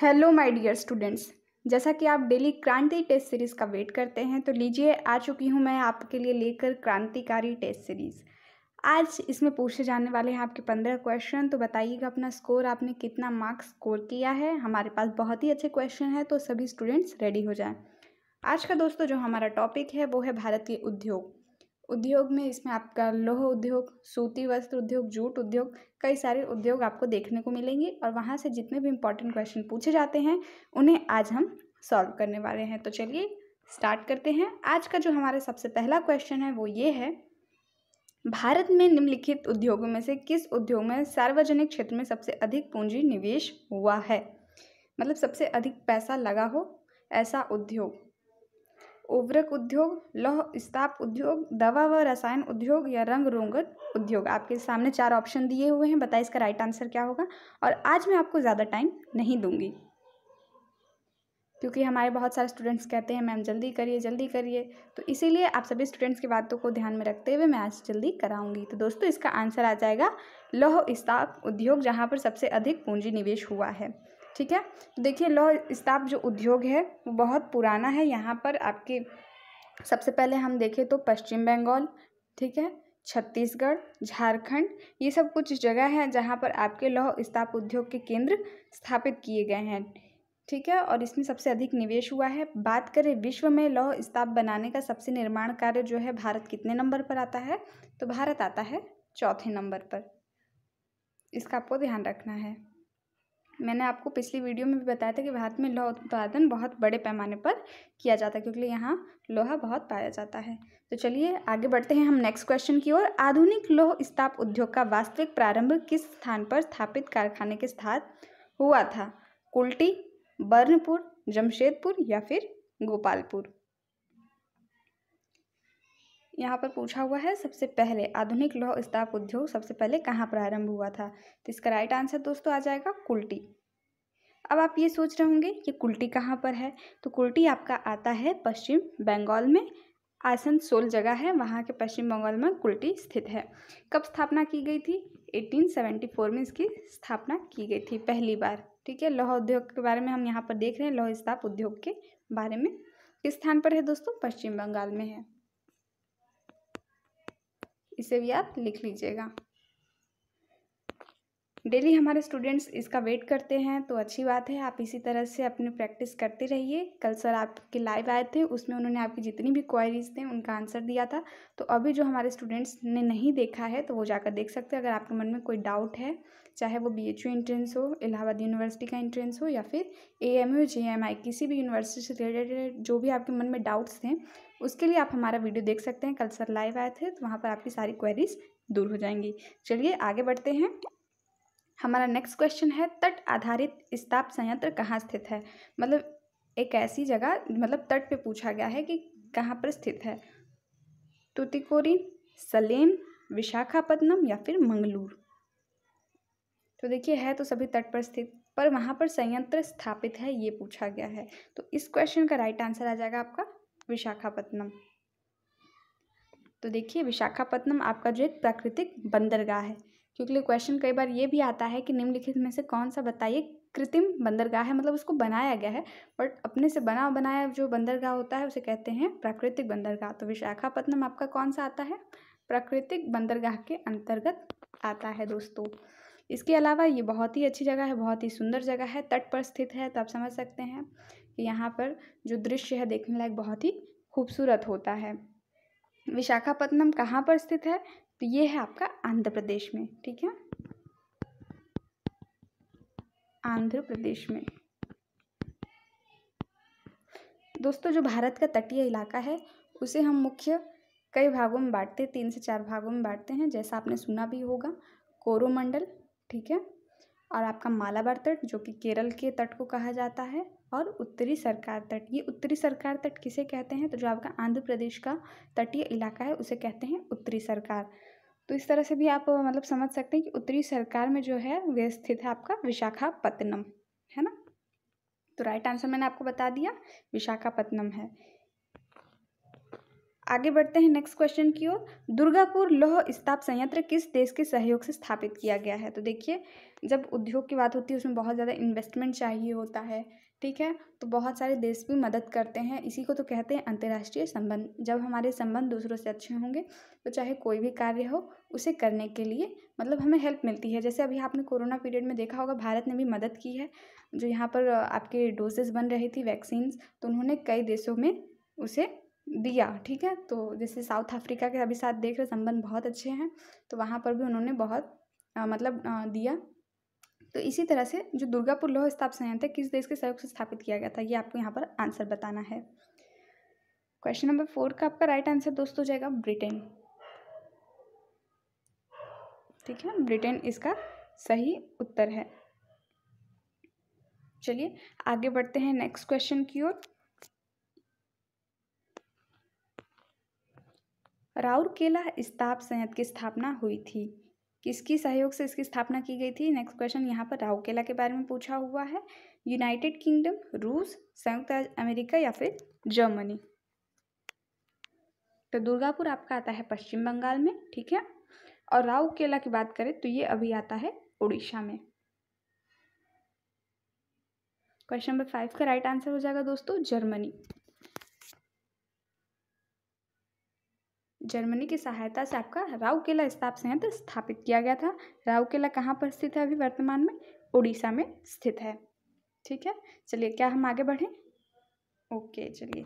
hello my dear students जैसा कि आप डेली क्रांति टेस्ट सीरीज़ का वेट करते हैं तो लीजिए आ चुकी हूँ मैं आपके लिए लेकर क्रांतिकारी टेस्ट सीरीज़ आज इसमें पूछे जाने वाले हैं आपके पंद्रह क्वेश्चन तो बताइएगा अपना स्कोर आपने कितना मार्क्स स्कोर किया है हमारे पास बहुत ही अच्छे क्वेश्चन है तो सभी स्टूडेंट्स रेडी हो जाएँ आज का दोस्तों जो हमारा टॉपिक है वो है भारतीय उद्योग उद्योग में इसमें आपका लोह उद्योग सूती वस्त्र उद्योग जूट उद्योग कई सारे उद्योग आपको देखने को मिलेंगे और वहाँ से जितने भी इम्पोर्टेंट क्वेश्चन पूछे जाते हैं उन्हें आज हम सॉल्व करने वाले हैं तो चलिए स्टार्ट करते हैं आज का जो हमारा सबसे पहला क्वेश्चन है वो ये है भारत में निम्नलिखित उद्योगों में से किस उद्योग में सार्वजनिक क्षेत्र में सबसे अधिक पूंजी निवेश हुआ है मतलब सबसे अधिक पैसा लगा हो ऐसा उद्योग उर्वरक उद्योग लौह इस्ताप उद्योग दवा व रसायन उद्योग या रंग रोंगत उद्योग आपके सामने चार ऑप्शन दिए हुए हैं बताइए इसका राइट आंसर क्या होगा और आज मैं आपको ज़्यादा टाइम नहीं दूंगी क्योंकि हमारे बहुत सारे स्टूडेंट्स कहते हैं मैम जल्दी करिए जल्दी करिए तो इसीलिए आप सभी स्टूडेंट्स की बातों को ध्यान में रखते हुए मैं आज जल्दी कराऊंगी तो दोस्तों इसका आंसर आ जाएगा लौह इस्ताप उद्योग जहाँ पर सबसे अधिक पूंजी निवेश हुआ है ठीक है तो देखिए लौह इस्ताप जो उद्योग है वो बहुत पुराना है यहाँ पर आपके सबसे पहले हम देखें तो पश्चिम बंगाल ठीक है छत्तीसगढ़ झारखंड ये सब कुछ जगह हैं जहाँ पर आपके लौह इस्ताप उद्योग के केंद्र स्थापित किए गए हैं ठीक है और इसमें सबसे अधिक निवेश हुआ है बात करें विश्व में लौह इस्ताप बनाने का सबसे निर्माण कार्य जो है भारत कितने नंबर पर आता है तो भारत आता है चौथे नंबर पर इसका आपको ध्यान रखना है मैंने आपको पिछली वीडियो में भी बताया था कि भारत में लोहा उत्पादन बहुत बड़े पैमाने पर किया जाता है क्योंकि यहाँ लोहा बहुत पाया जाता है तो चलिए आगे बढ़ते हैं हम नेक्स्ट क्वेश्चन की ओर आधुनिक लोह स्थाप उद्योग का वास्तविक प्रारंभ किस स्थान पर स्थापित कारखाने के साथ हुआ था कुल्टी बर्नपुर जमशेदपुर या फिर गोपालपुर यहाँ पर पूछा हुआ है सबसे पहले आधुनिक लौह इस्ताप उद्योग सबसे पहले कहाँ प्रारंभ हुआ था तो इसका राइट आंसर दोस्तों आ जाएगा कुल्टी अब आप ये सोच रहे होंगे कि कुल्टी कहाँ पर है तो कुल्टी आपका आता है पश्चिम बंगाल में आसन सोल जगह है वहाँ के पश्चिम बंगाल में कुल्टी स्थित है कब स्थापना की गई थी 1874 में इसकी स्थापना की गई थी पहली बार ठीक है लौह उद्योग के बारे में हम यहाँ पर देख रहे हैं लौह इस्ताप उद्योग के बारे में किस स्थान पर है दोस्तों पश्चिम बंगाल में है इसे भी आप लिख लीजिएगा डेली हमारे स्टूडेंट्स इसका वेट करते हैं तो अच्छी बात है आप इसी तरह से अपनी प्रैक्टिस करते रहिए कल सर आपके लाइव आए थे उसमें उन्होंने आपकी जितनी भी क्वायरीज थे उनका आंसर दिया था तो अभी जो हमारे स्टूडेंट्स ने नहीं देखा है तो वो जाकर देख सकते हैं अगर आपके मन में कोई डाउट है चाहे वो बी एच यू एंट्रेंस हो इलाहाबाद यूनिवर्सिटी का एंट्रेंस हो या फिर A M U J M I किसी भी यूनिवर्सिटी से रिलेटेड जो भी आपके मन में डाउट्स थे उसके लिए आप हमारा वीडियो देख सकते हैं कल सर लाइव आए थे तो वहाँ पर आपकी सारी क्वेरीज दूर हो जाएंगी चलिए आगे बढ़ते हैं हमारा नेक्स्ट क्वेश्चन है तट आधारित स्ताप संयंत्र कहाँ स्थित है मतलब एक ऐसी जगह मतलब तट पे पूछा गया है कि कहाँ पर स्थित है तुतिकोरिन सलेम विशाखापट्टनम या फिर मंगलूर तो देखिए है तो सभी तट पर स्थित पर वहाँ पर संयंत्र स्थापित है ये पूछा गया है तो इस क्वेश्चन का राइट आंसर आ जाएगा आपका विशाखापत्नम तो देखिए विशाखापत्नम आपका जो एक प्राकृतिक बंदरगाह है क्योंकि क्वेश्चन कई बार ये भी आता है कि निम्नलिखित में से कौन सा बताइए कृत्रिम बंदरगाह है मतलब उसको बनाया गया है बट अपने से बना बनाया जो बंदरगाह होता है उसे कहते हैं प्राकृतिक बंदरगाह तो विशाखापत्नम आपका कौन सा आता है प्राकृतिक बंदरगाह के अंतर्गत आता है दोस्तों इसके अलावा ये बहुत ही अच्छी जगह है बहुत ही सुंदर जगह है तट पर स्थित है तो आप समझ सकते हैं कि यहाँ पर जो दृश्य है देखने लायक बहुत ही खूबसूरत होता है विशाखापत्तनम कहाँ पर स्थित है तो ये है आपका आंध्र प्रदेश में ठीक है आंध्र प्रदेश में दोस्तों जो भारत का तटीय इलाका है उसे हम मुख्य कई भागों में बांटते हैं तीन से चार भागों में बांटते हैं जैसा आपने सुना भी होगा कोरोमंडल ठीक है और आपका मालाबार तट जो कि केरल के तट को कहा जाता है और उत्तरी सरकार तट ये उत्तरी सरकार तट किसे कहते हैं तो जो आपका आंध्र प्रदेश का तटीय इलाका है उसे कहते हैं उत्तरी सरकार तो इस तरह से भी आप मतलब समझ सकते हैं कि उत्तरी सरकार में जो है वे स्थित है आपका विशाखापत्तनम है ना तो राइट आंसर मैंने आपको बता दिया विशाखापत्तनम है आगे बढ़ते हैं नेक्स्ट क्वेश्चन की ओर दुर्गापुर लौह इस्ताप संयंत्र किस देश के सहयोग से स्थापित किया गया है तो देखिए जब उद्योग की बात होती है उसमें बहुत ज़्यादा इन्वेस्टमेंट चाहिए होता है ठीक है तो बहुत सारे देश भी मदद करते हैं इसी को तो कहते हैं अंतर्राष्ट्रीय संबंध जब हमारे संबंध दूसरों से अच्छे होंगे तो चाहे कोई भी कार्य हो उसे करने के लिए मतलब हमें हेल्प मिलती है जैसे अभी आपने कोरोना पीरियड में देखा होगा भारत ने भी मदद की है जो यहाँ पर आपके डोजेज बन रही थी वैक्सीन्स तो उन्होंने कई देशों में उसे दिया ठीक है तो जैसे साउथ अफ्रीका के अभी साथ देख रहे संबंध बहुत अच्छे हैं तो वहाँ पर भी उन्होंने बहुत आ, मतलब आ, दिया तो इसी तरह से जो दुर्गापुर लोह स्थाप संयंत्र किस देश के सहयोग से स्थापित किया गया था ये आपको यहाँ पर आंसर बताना है क्वेश्चन नंबर फोर का आपका राइट आंसर दोस्तों हो जाएगा ब्रिटेन ठीक है ब्रिटेन इसका सही उत्तर है चलिए आगे बढ़ते हैं नेक्स्ट क्वेश्चन की ओर राउरकेला स्थाप संयंत्र की स्थापना हुई थी किसकी सहयोग से इसकी स्थापना की गई थी नेक्स्ट क्वेश्चन यहाँ पर राउकेला के बारे में पूछा हुआ है यूनाइटेड किंगडम रूस संयुक्त राज्य अमेरिका या फिर जर्मनी तो दुर्गापुर आपका आता है पश्चिम बंगाल में ठीक है और राउकेला की बात करें तो ये अभी आता है उड़ीसा में क्वेश्चन नंबर फाइव का राइट आंसर हो जाएगा दोस्तों जर्मनी जर्मनी की सहायता से आपका राउकेला इस्पात संयंत्र स्थापित किया गया था राउकेला कहाँ पर स्थित है अभी वर्तमान में उड़ीसा में स्थित है ठीक है चलिए क्या हम आगे बढ़ें ओके चलिए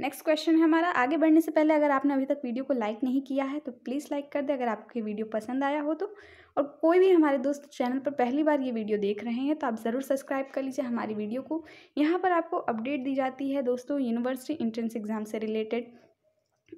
नेक्स्ट क्वेश्चन है हमारा आगे बढ़ने से पहले अगर आपने अभी तक वीडियो को लाइक नहीं किया है तो प्लीज़ लाइक कर दें अगर आपको वीडियो पसंद आया हो तो और कोई भी हमारे दोस्त चैनल पर पहली बार ये वीडियो देख रहे हैं तो आप ज़रूर सब्सक्राइब कर लीजिए हमारी वीडियो को यहाँ पर आपको अपडेट दी जाती है दोस्तों यूनिवर्सिटी इंट्रेंस एग्ज़ाम से रिलेटेड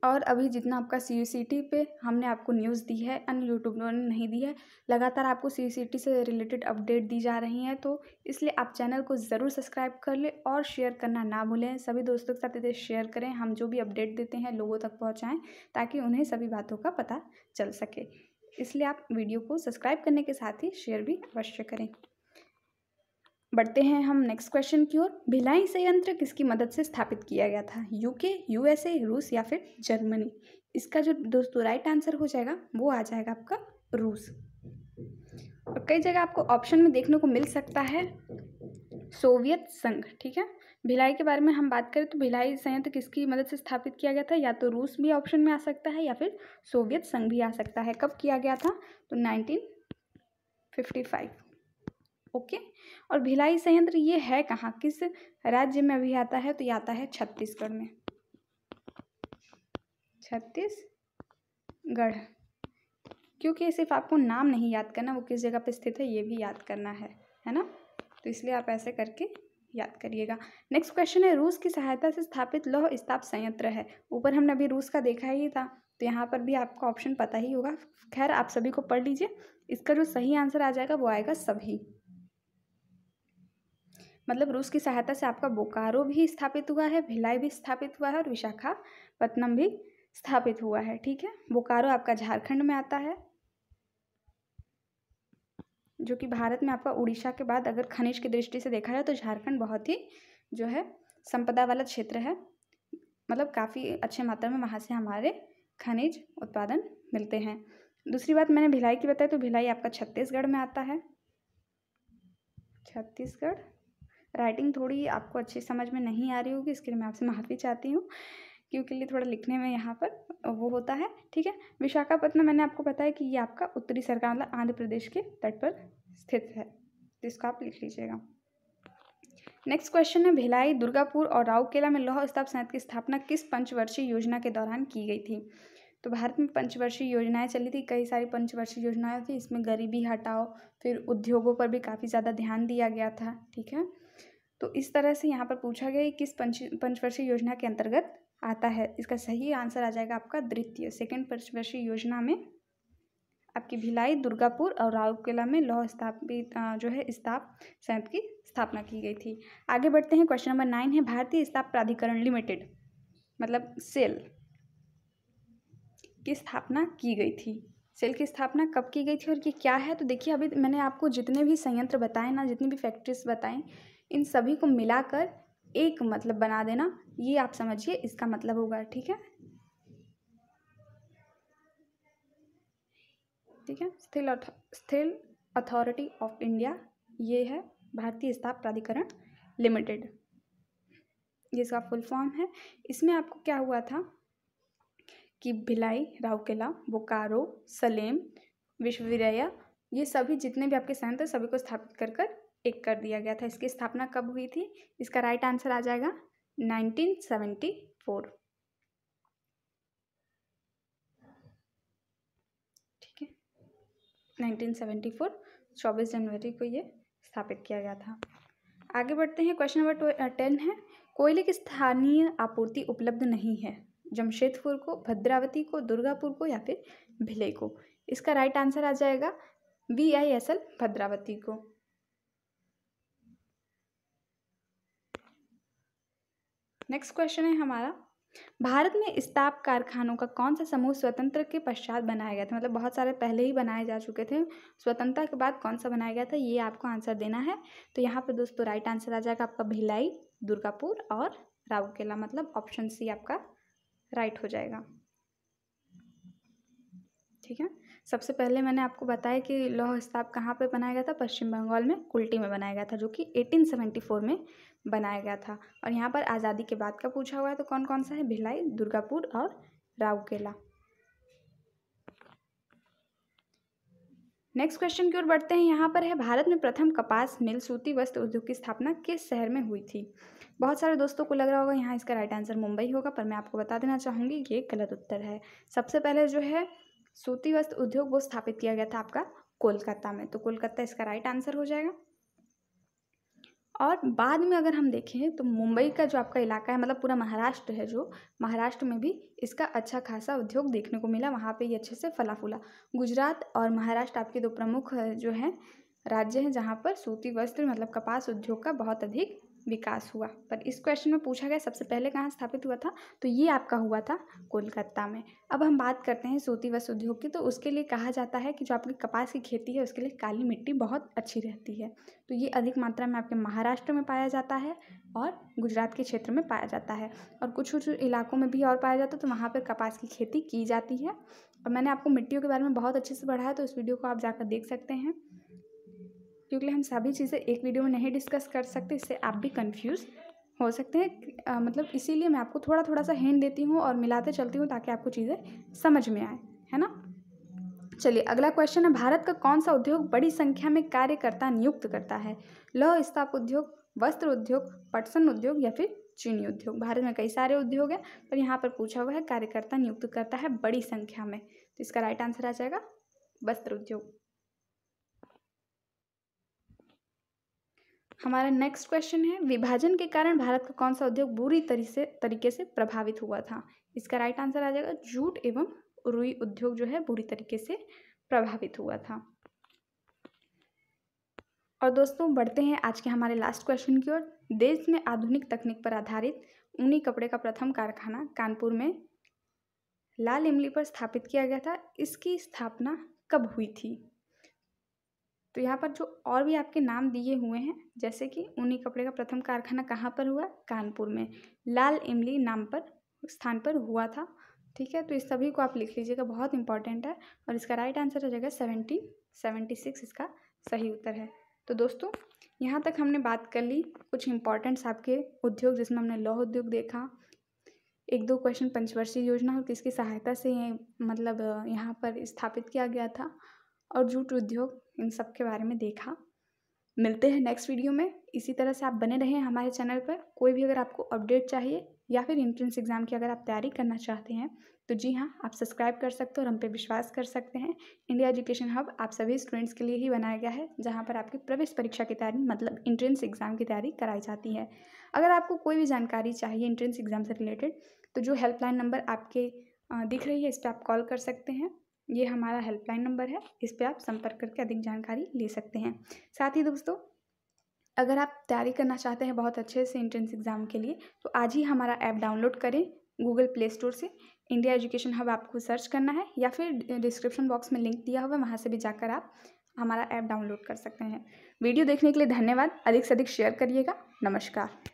और अभी जितना आपका सी यू सी टी पे हमने आपको न्यूज़ दी है अन्य यूट्यूब ने नहीं दी है लगातार आपको सी यू सी टी से रिलेटेड अपडेट दी जा रही हैं तो इसलिए आप चैनल को ज़रूर सब्सक्राइब कर लें और शेयर करना ना भूलें सभी दोस्तों के साथ इसे शेयर करें हम जो भी अपडेट देते हैं लोगों तक पहुँचाएँ ताकि उन्हें सभी बातों का पता चल सके इसलिए आप वीडियो को सब्सक्राइब करने के साथ ही शेयर भी अवश्य करें बढ़ते हैं हम नेक्स्ट क्वेश्चन की ओर भिलाई संयंत्र किसकी मदद से स्थापित किया गया था यूके यूएसए रूस या फिर जर्मनी इसका जो दोस्तों राइट आंसर हो जाएगा वो आ जाएगा आपका रूस और कई जगह आपको ऑप्शन में देखने को मिल सकता है सोवियत संघ ठीक है भिलाई के बारे में हम बात करें तो भिलाई संयंत्र किसकी मदद से स्थापित किया गया था या तो रूस भी ऑप्शन में आ सकता है या फिर सोवियत संघ भी आ सकता है कब किया गया था तो नाइनटीन फिफ्टी फाइव ओके और भिलाई संयंत्र ये है कहाँ किस राज्य में अभी आता है तो ये आता है छत्तीसगढ़ में छत्तीसगढ़ क्योंकि सिर्फ आपको नाम नहीं याद करना वो किस जगह पर स्थित है ये भी याद करना है है ना तो इसलिए आप ऐसे करके याद करिएगा नेक्स्ट क्वेश्चन है रूस की सहायता से स्थापित लौह इस्ताप संयंत्र है ऊपर हमने अभी रूस का देखा ही था तो यहाँ पर भी आपको ऑप्शन पता ही होगा खैर आप सभी को पढ़ लीजिए इसका जो सही आंसर आ जाएगा वो आएगा सभी मतलब रूस की सहायता से आपका बोकारो भी स्थापित हुआ है भिलाई भी स्थापित हुआ है और विशाखापत्नम भी स्थापित हुआ है ठीक है बोकारो आपका झारखंड में आता है जो कि भारत में आपका उड़ीसा के बाद अगर खनिज की दृष्टि से देखा जाए तो झारखंड बहुत ही जो है संपदा वाला क्षेत्र है मतलब काफ़ी अच्छे मात्रा में वहाँ से हमारे खनिज उत्पादन मिलते हैं दूसरी बात मैंने भिलाई की बताई तो भिलाई आपका छत्तीसगढ़ में आता है छत्तीसगढ़ राइटिंग थोड़ी आपको अच्छी समझ में नहीं आ रही होगी इसके लिए मैं आपसे माफ़ी चाहती हूँ क्योंकि लिए थोड़ा लिखने में यहाँ पर वो होता है ठीक है विशाखापत्तनम मैंने आपको बताया कि ये आपका उत्तरी सरकार मतलब आंध्र प्रदेश के तट पर स्थित है तो इसको आप लिख लीजिएगा नेक्स्ट क्वेश्चन है भिलाई दुर्गापुर और राउकेला में लौह स्तंभ सनत की स्थापना किस पंचवर्षीय योजना के दौरान की गई थी तो भारत में पंचवर्षीय योजनाएं चली थी कई सारी पंचवर्षीय योजनाएं थी इसमें गरीबी हटाओ फिर उद्योगों पर भी काफ़ी ज़्यादा ध्यान दिया गया था ठीक है तो इस तरह से यहाँ पर पूछा गया किस पंच पंचवर्षीय योजना के अंतर्गत आता है इसका सही आंसर आ जाएगा आपका द्वितीय सेकेंड पंचवर्षीय योजना में आपकी भिलाई दुर्गापुर और राउरकेला में लौह स्थापित जो है स्थाप संयंत्र की स्थापना की गई थी आगे बढ़ते हैं क्वेश्चन नंबर नाइन है भारतीय स्थाप प्राधिकरण लिमिटेड मतलब सेल की स्थापना की गई थी सेल की स्थापना कब की गई थी और ये क्या है तो देखिए अभी मैंने आपको जितने भी संयंत्र बताए ना जितनी भी फैक्ट्रीज बताएं इन सभी को मिलाकर एक मतलब बना देना ये आप समझिए इसका मतलब होगा ठीक है ठीक है स्थिल स्थिल अथॉरिटी ऑफ इंडिया ये है भारतीय स्थाप प्राधिकरण लिमिटेड ये इसका फुल फॉर्म है इसमें आपको क्या हुआ था कि भिलाई राउकेला बोकारो सलेम विश्वविद्या ये सभी जितने भी आपके संयंत्र सभी को स्थापित कर कर एक कर दिया गया था इसकी स्थापना कब हुई थी इसका राइट आंसर आ जाएगा 1974 ठीक है 1974 24 जनवरी को ये स्थापित किया गया था आगे बढ़ते हैं क्वेश्चन नंबर टेन है कोयले की स्थानीय आपूर्ति उपलब्ध नहीं है जमशेदपुर को भद्रावती को दुर्गापुर को या फिर भिले को इसका राइट आंसर आ जाएगा B I S L Bhadravati को नेक्स्ट क्वेश्चन है हमारा भारत में इस्ताप कारखानों का कौन सा समूह स्वतंत्र के पश्चात बनाया गया था मतलब बहुत सारे पहले ही बनाए जा चुके थे स्वतंत्रता के बाद कौन सा बनाया गया था ये आपको आंसर देना है तो यहाँ पर दोस्तों राइट आंसर आ जाएगा आपका भिलाई दुर्गापुर और राउकेला मतलब ऑप्शन सी आपका राइट हो जाएगा ठीक है सबसे पहले मैंने आपको बताया कि लौह स्ताप कहाँ पे बनाया गया था पश्चिम बंगाल में कुल्टी में बनाया गया था जो कि 1874 में बनाया गया था और यहाँ पर आज़ादी के बाद का पूछा हुआ है तो कौन कौन सा है भिलाई दुर्गापुर और राउकेला नेक्स्ट क्वेश्चन की ओर बढ़ते हैं यहाँ पर है भारत में प्रथम कपास मिल सूती वस्त्र उद्योग की स्थापना किस शहर में हुई थी बहुत सारे दोस्तों को लग रहा होगा यहाँ इसका राइट आंसर मुंबई होगा पर मैं आपको बता देना चाहूँगी ये गलत उत्तर है सबसे पहले जो है सूती वस्त्र उद्योग वो स्थापित किया गया था आपका कोलकाता में तो कोलकाता इसका राइट आंसर हो जाएगा और बाद में अगर हम देखें तो मुंबई का जो आपका इलाका है मतलब पूरा महाराष्ट्र है जो महाराष्ट्र में भी इसका अच्छा खासा उद्योग देखने को मिला वहाँ पे ये अच्छे से फला फूला गुजरात और महाराष्ट्र आपके दो प्रमुख जो हैं राज्य हैं जहाँ पर सूती वस्त्र मतलब कपास उद्योग का बहुत अधिक विकास हुआ पर इस क्वेश्चन में पूछा गया सबसे पहले कहाँ स्थापित हुआ था तो ये आपका हुआ था कोलकाता में अब हम बात करते हैं सूती वस्त्र उद्योग की तो उसके लिए कहा जाता है कि जो आपकी कपास की खेती है उसके लिए काली मिट्टी बहुत अच्छी रहती है तो ये अधिक मात्रा में आपके महाराष्ट्र में पाया जाता है और गुजरात के क्षेत्र में पाया जाता है और कुछ कुछ इलाकों में भी और पाया जाता है तो वहाँ पर कपास की खेती की जाती है और मैंने आपको मिट्टियों के बारे में बहुत अच्छे से पढ़ाया तो इस वीडियो को आप जाकर देख सकते हैं क्योंकि हम सभी चीज़ें एक वीडियो में नहीं डिस्कस कर सकते इससे आप भी कंफ्यूज हो सकते हैं आ, मतलब इसीलिए मैं आपको थोड़ा थोड़ा सा हिंट देती हूँ और मिलाते चलती हूँ ताकि आपको चीज़ें समझ में आए है ना चलिए अगला क्वेश्चन है भारत का कौन सा उद्योग बड़ी संख्या में कार्यकर्ता नियुक्त करता है लौह इस्पात उद्योग वस्त्र उद्योग पटसन उद्योग या फिर चीनी उद्योग भारत में कई सारे उद्योग हैं पर यहाँ पर पूछा हुआ है कार्यकर्ता नियुक्त करता है बड़ी संख्या में तो इसका राइट आंसर आ जाएगा वस्त्र उद्योग हमारा नेक्स्ट क्वेश्चन है विभाजन के कारण भारत का कौन सा उद्योग बुरी तरी से तरीके से प्रभावित हुआ था इसका राइट आंसर आ जाएगा जूट एवं रुई उद्योग जो है बुरी तरीके से प्रभावित हुआ था और दोस्तों बढ़ते हैं आज के हमारे लास्ट क्वेश्चन की ओर देश में आधुनिक तकनीक पर आधारित ऊनी कपड़े का प्रथम कारखाना कानपुर में लाल इमली पर स्थापित किया गया था इसकी स्थापना कब हुई थी तो यहाँ पर जो और भी आपके नाम दिए हुए हैं जैसे कि ऊनी कपड़े का प्रथम कारखाना कहाँ पर हुआ कानपुर में लाल इमली नाम पर स्थान पर हुआ था ठीक है तो इस सभी को आप लिख लीजिएगा बहुत इंपॉर्टेंट है और इसका राइट आंसर हो जाएगा सेवेंटी सेवेंटी सिक्स इसका सही उत्तर है तो दोस्तों यहाँ तक हमने बात कर ली कुछ इंपॉर्टेंट्स आपके उद्योग जिसमें हमने लौह उद्योग देखा एक दो क्वेश्चन पंचवर्षीय योजना और किसकी सहायता से मतलब यहाँ पर स्थापित किया गया था और जूट उद्योग इन सब के बारे में देखा मिलते हैं नेक्स्ट वीडियो में इसी तरह से आप बने रहें हमारे चैनल पर कोई भी अगर आपको अपडेट चाहिए या फिर इंट्रेंस एग्ज़ाम की अगर आप तैयारी करना चाहते हैं तो जी हाँ आप सब्सक्राइब कर सकते हो और हम पे विश्वास कर सकते हैं इंडिया एजुकेशन हब आप सभी स्टूडेंट्स के लिए ही बनाया गया है जहाँ पर आपकी प्रवेश परीक्षा की तैयारी मतलब इंट्रेंस एग्ज़ाम की तैयारी कराई जाती है अगर आपको कोई भी जानकारी चाहिए इंट्रेंस एग्ज़ाम से रिलेटेड तो जो हेल्पलाइन नंबर आपके दिख रही है इस पर आप कॉल कर सकते हैं ये हमारा हेल्पलाइन नंबर है इस पर आप संपर्क करके अधिक जानकारी ले सकते हैं साथ ही दोस्तों अगर आप तैयारी करना चाहते हैं बहुत अच्छे से इंट्रेंस एग्ज़ाम के लिए तो आज ही हमारा ऐप डाउनलोड करें गूगल प्ले स्टोर से इंडिया एजुकेशन हब आपको सर्च करना है या फिर डिस्क्रिप्शन बॉक्स में लिंक दिया हुआ है वहाँ से भी जाकर आप हमारा ऐप डाउनलोड कर सकते हैं वीडियो देखने के लिए धन्यवाद अधिक से अधिक शेयर करिएगा नमस्कार